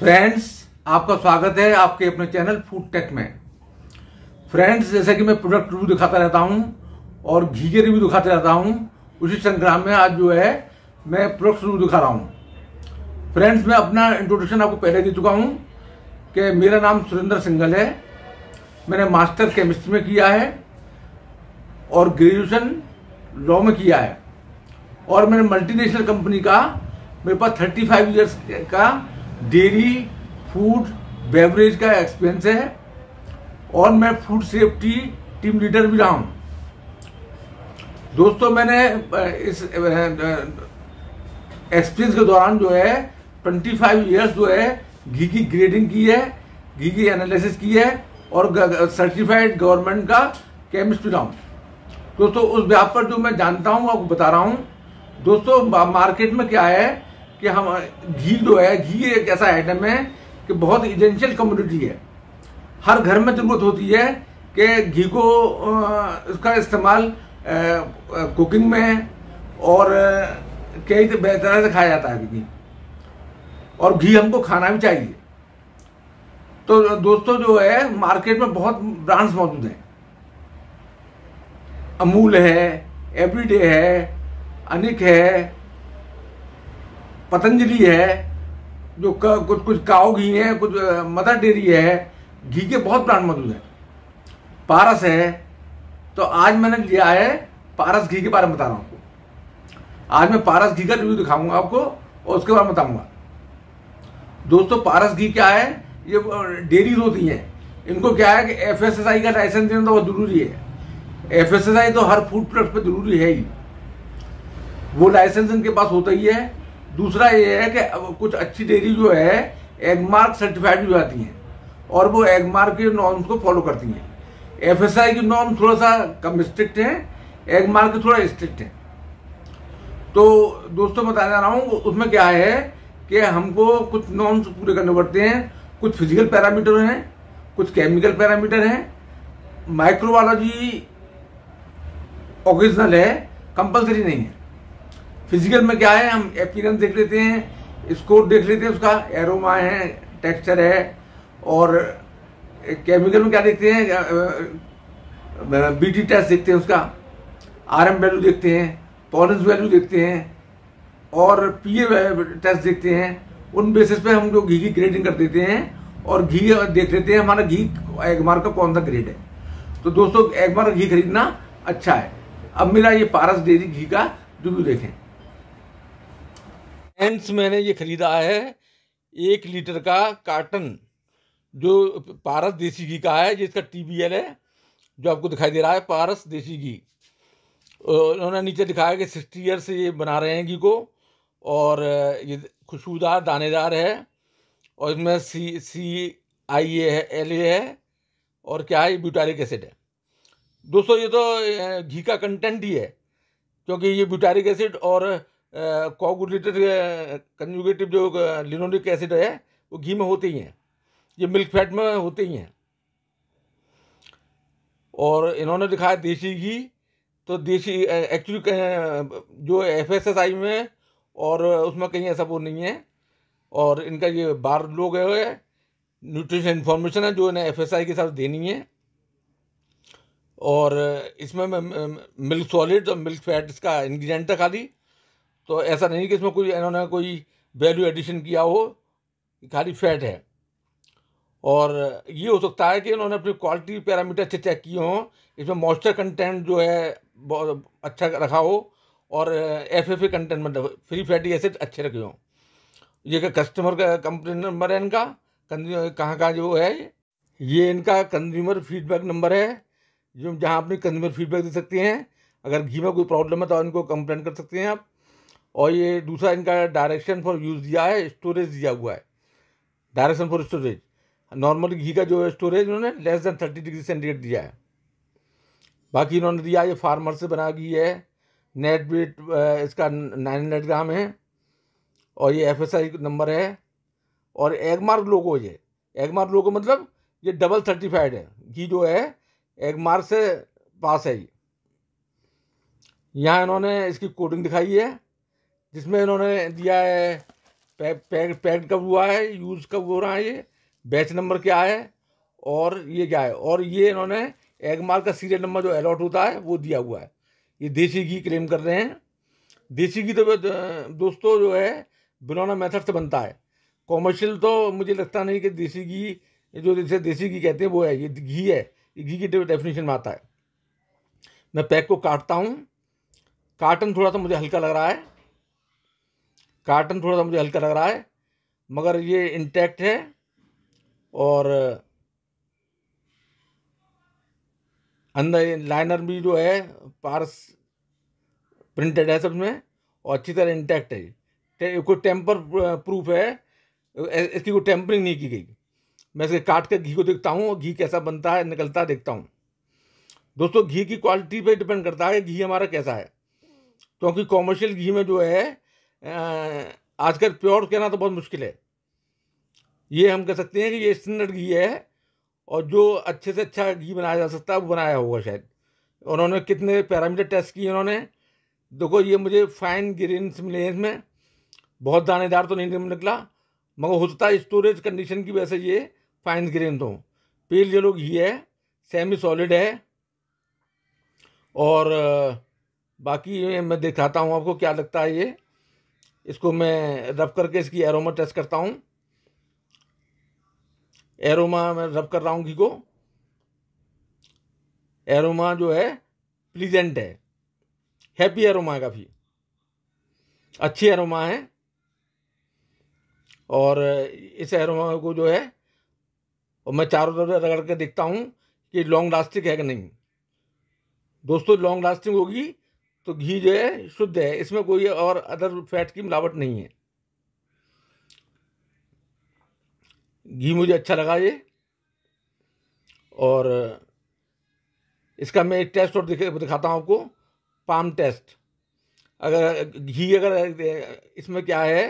friends आपका स्वागत है आपके अपने चैनल फूड टेक में फ्रेंड्स जैसे कि मैं प्रोडक्ट रिव्यू दिखाता रहता हूं और घी के रिव्यू दिखाते रहता हूं उसी संग्राम में आज जो है मैं प्रोडक्ट रिव्यू दिखा रहा हूं फ्रेंड्स मैं अपना इंट्रोडक्शन आपको पहले दे चुका हूं कि मेरा नाम सुरेंद्र सिंगल है मैंने मास्टर केमिस्ट्री में किया है और ग्रेजुएशन लॉ में किया है और मैंने मल्टीनेशनल कंपनी का मेरे पास थर्टी फाइव ईयर्स का डेरी फूड बेवरेज का एक्सपीरियंस है और मैं फूड सेफ्टी टीम लीडर भी रहा हूँ दोस्तों मैंने इस एक्सपीरियंस के दौरान जो है 25 फाइव ईयर्स जो है घी की ग्रेडिंग की है घी की एनालिसिस की है और सर्टिफाइड गवर्नमेंट का केमिस्ट भी रहा हूँ दोस्तों उस व्यापार जो मैं जानता हूँ आपको बता रहा हूँ दोस्तों मार्केट में क्या है कि हम घी जो है घी एक ऐसा आइटम है कि बहुत इजेंशियल कम्युनिटी है हर घर में जरूरत होती है कि घी को उसका इस्तेमाल कुकिंग में और कई तरह से खाया जाता है घी और घी हमको खाना भी चाहिए तो दोस्तों जो है मार्केट में बहुत ब्रांड्स मौजूद हैं अमूल है एवरीडे है अनिक है पतंजलि है जो क, कुछ कुछ काओ घी है कुछ मदर डेयरी है घी के बहुत ब्रांड मौजूद है पारस है तो आज मैंने लिया है पारस घी के बारे में बता रहा हूँ आपको आज मैं पारस घी का रिव्यू दिखाऊंगा आपको और उसके बारे में बताऊंगा दोस्तों पारस घी क्या है ये डेयरीज होती हैं इनको क्या है कि एफ एस एस आई का लाइसेंस देना तो बहुत जरूरी है एफ एस एस आई तो हर फूड प्रोडक्ट पर जरूरी है ही वो लाइसेंस इनके पास होता ही है दूसरा ये है कि कुछ अच्छी डेयरी जो है एगमार्क सर्टिफाइड भी आती हैं और वो एगमार्क के नॉर्म्स को फॉलो करती हैं एफ एस आई की नॉर्म थोड़ा सा कम स्ट्रिक्ट है एगमार्क के थोड़ा स्ट्रिक्ट है तो दोस्तों बताने जा रहा हूँ उसमें क्या है कि हमको कुछ नॉर्म्स पूरे करने पड़ते हैं कुछ फिजिकल पैरामीटर हैं कुछ केमिकल पैरामीटर हैं माइक्रोबायोलॉजी ओकेजनल है कंपलसरी नहीं है फिजिकल में क्या है हम अपीरेंस देख लेते हैं स्कोर देख लेते हैं उसका एरोमा है टेक्सचर है और केमिकल में क्या देखते हैं बीटी टेस्ट देखते हैं उसका आर एम वैल्यू देखते हैं पॉलिस वैल्यू देखते हैं और पी ए टेस्ट देखते हैं उन बेसिस पे हम लोग घी की ग्रेडिंग कर देते हैं और घी देख लेते हैं हमारा घी एगमार का कौन सा ग्रेड है तो दोस्तों एगमार का घी खरीदना अच्छा है अब मिला ये पारस डेरी घी का भी देखें एंड्स मैंने ये ख़रीदा है एक लीटर का कार्टन जो पारस देसी घी का है जिसका टी बी एल है जो आपको दिखाई दे रहा है पारस देसी घी उन्होंने नीचे दिखाया कि सिक्सटी ईयर से ये बना रहे हैं घी को और ये खुशबूदार दानेदार है और इसमें सी सी आई ए है एल ए है और क्या है ब्यूटारिक एसिड है दोस्तों ये तो घी का कंटेंट ही है क्योंकि ये ब्यूटारिक एसिड और कोगुलेटेड कंजुगेटिव जो लिनोनिक एसिड है वो घी में होते ही हैं ये मिल्क फैट में होते ही हैं और इन्होंने दिखाया देसी घी तो देसी एक्चुअली जो एफ एस एस आई में और उसमें कहीं ऐसा वो नहीं है और इनका ये बार लोग है न्यूट्रिशन इन्फॉर्मेशन है जो इन्हें एफ एस आई के साथ देनी है और इसमें मिल्क सॉलिड और मिल्क फैट इसका इन्ग्रीडियंट था खाली तो ऐसा नहीं कि इसमें कोई इन्होंने कोई वैल्यू एडिशन किया हो खाली फैट है और ये हो सकता है कि इन्होंने अपनी क्वालिटी पैरामीटर अच्छे चेक किए हों इसमें मॉइस्चर कंटेंट जो है बहुत अच्छा रखा हो और एफ एफ ए कंटेंट मतलब फ्री फैटी एसिड अच्छे रखे हों ये का कस्टमर का कंप्लेन नंबर है इनका कंज्यूमर कहाँ कहाँ जो है ये इनका कंज्यूमर फीडबैक नंबर है जो जहाँ अपनी कंज्यूमर फीडबैक दे सकते हैं अगर घी में कोई प्रॉब्लम है तो इनको कंप्लेंट कर सकते हैं आप और ये दूसरा इनका डायरेक्शन फॉर यूज़ दिया है स्टोरेज दिया हुआ है डायरेक्शन फॉर स्टोरेज नॉर्मल घी का जो है स्टोरेज उन्होंने less than thirty degree centigrade दिया है बाकी इन्होंने दिया ये फार्मर से बना घी है नेट वेट इसका नाइन हंड्रेड ग्राम है और ये एफ एस आई नंबर है और एगमार्क लोगो ये एगमार्क लोगो मतलब ये डबल सर्टिफाइड है घी जो है एगमार्क से पास है ये यहाँ इन्होंने इसकी कोडिंग दिखाई है जिसमें इन्होंने दिया है पैक पैक कब हुआ है यूज़ कब हो रहा है ये बैच नंबर क्या है और ये क्या है और ये इन्होंने मार्क का सीरियल नंबर जो अलॉट होता है वो दिया हुआ है ये देसी घी क्लेम कर रहे हैं देसी घी तो दोस्तों जो है बिलौना मेथड से बनता है कॉमर्शियल तो मुझे लगता नहीं कि देसी घी जो जैसे देसी घी कहते हैं वो है ये घी है ये घी की डेफिनेशन में आता है मैं पैक को काटता हूँ कार्टन थोड़ा सा मुझे हल्का लग रहा है कार्टन थोड़ा सा मुझे हल्का लग रहा है मगर ये इंटैक्ट है और अंदर लाइनर भी जो है पार्स प्रिंटेड है सब में और अच्छी तरह इंटैक्ट है ये कोई टेम्पर प्रूफ है इसकी कोई टेम्परिंग नहीं की गई मैं इसे काट कर घी को देखता हूँ घी कैसा बनता है निकलता है देखता हूँ दोस्तों घी की क्वालिटी पे डिपेंड करता है घी हमारा कैसा है क्योंकि कॉमर्शियल घी में जो है आजकल प्योर कहना तो बहुत मुश्किल है ये हम कह सकते हैं कि ये स्टैंडर्ड घी है और जो अच्छे से अच्छा घी बनाया जा सकता है वो बनाया होगा शायद उन्होंने कितने पैरामीटर टेस्ट किए उन्होंने देखो ये मुझे फाइन ग्रेन्स मिले हैं इसमें बहुत दानेदार तो नहीं निकला मगर हो सकता है स्टोरेज कंडीशन की वजह से ये फाइन ग्रेन तो पेल लोग घी है सेमी सॉलिड है और बाकी मैं दिखाता हूँ आपको क्या लगता है ये इसको मैं रब करके इसकी एरोमा टेस्ट करता हूँ एरोमा मैं रब कर रहा हूँ घी को एरोमा जो है प्लीजेंट है हैप्पी एरोमा है काफ़ी अच्छी एरोमा है और इस एरोमा को जो है और मैं चारों तरफ रगड़ के देखता हूँ कि लॉन्ग लास्टिंग है कि नहीं दोस्तों लॉन्ग लास्टिंग होगी तो घी जो है शुद्ध है इसमें कोई और अदर फैट की मिलावट नहीं है घी मुझे अच्छा लगा ये और इसका मैं एक टेस्ट और दिखाता हूँ आपको पाम टेस्ट अगर घी अगर इसमें क्या है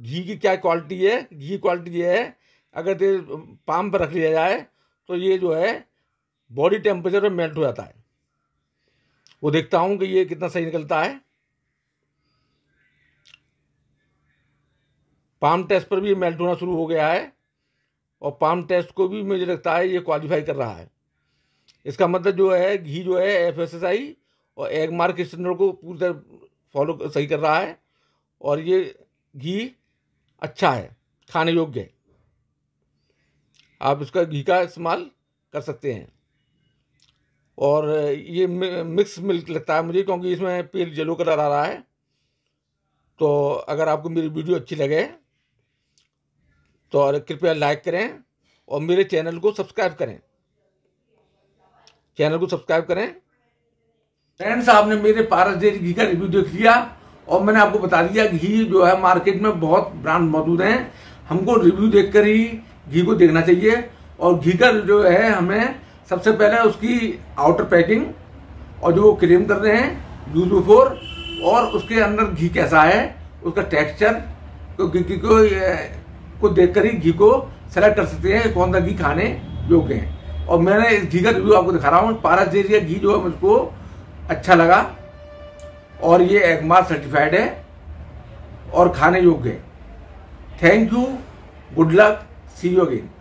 घी की क्या क्वालिटी है घी क्वालिटी ये है अगर पाम पर रख लिया जाए तो ये जो है बॉडी टेम्परेचर में मेल्ट हो जाता है वो देखता हूँ कि ये कितना सही निकलता है पाम टेस्ट पर भी मेल्ट होना शुरू हो गया है और पाम टेस्ट को भी मुझे लगता है ये क्वालिफाई कर रहा है इसका मतलब जो है घी जो है एफ एस एस आई और एग मार्क स्टैंडर्ड को पूरी तरह फॉलो सही कर रहा है और ये घी अच्छा है खाने योग्य है आप इसका घी का इस्तेमाल कर सकते हैं और ये मिक्स मिल्क लगता है मुझे क्योंकि इसमें पेल येलो कलर आ रहा है तो अगर आपको मेरी वीडियो अच्छी लगे तो और कृपया लाइक करें और मेरे चैनल को सब्सक्राइब करें चैनल को सब्सक्राइब करें फ्रेंड्स आपने मेरे पारस डेरी घी का रिव्यू देख लिया और मैंने आपको बता दिया घी जो है मार्केट में बहुत ब्रांड मौजूद हैं हमको रिव्यू देखकर ही घी को देखना चाहिए और घी का जो है हमें सबसे पहले उसकी आउटर पैकिंग और जो वो क्लेम कर रहे हैं यूज बिफोर और उसके अंदर घी कैसा है उसका टेक्सचर तो घी को को देखकर ही घी को सेलेक्ट कर सकते हैं कौन सा घी खाने योग्य है और मैंने इस घी का रिव्यू आपको दिखा रहा हूँ पारस डेरी का घी जो है मुझको अच्छा लगा और ये एगमार सर्टिफाइड है और खाने योग्य है thank you good luck see you again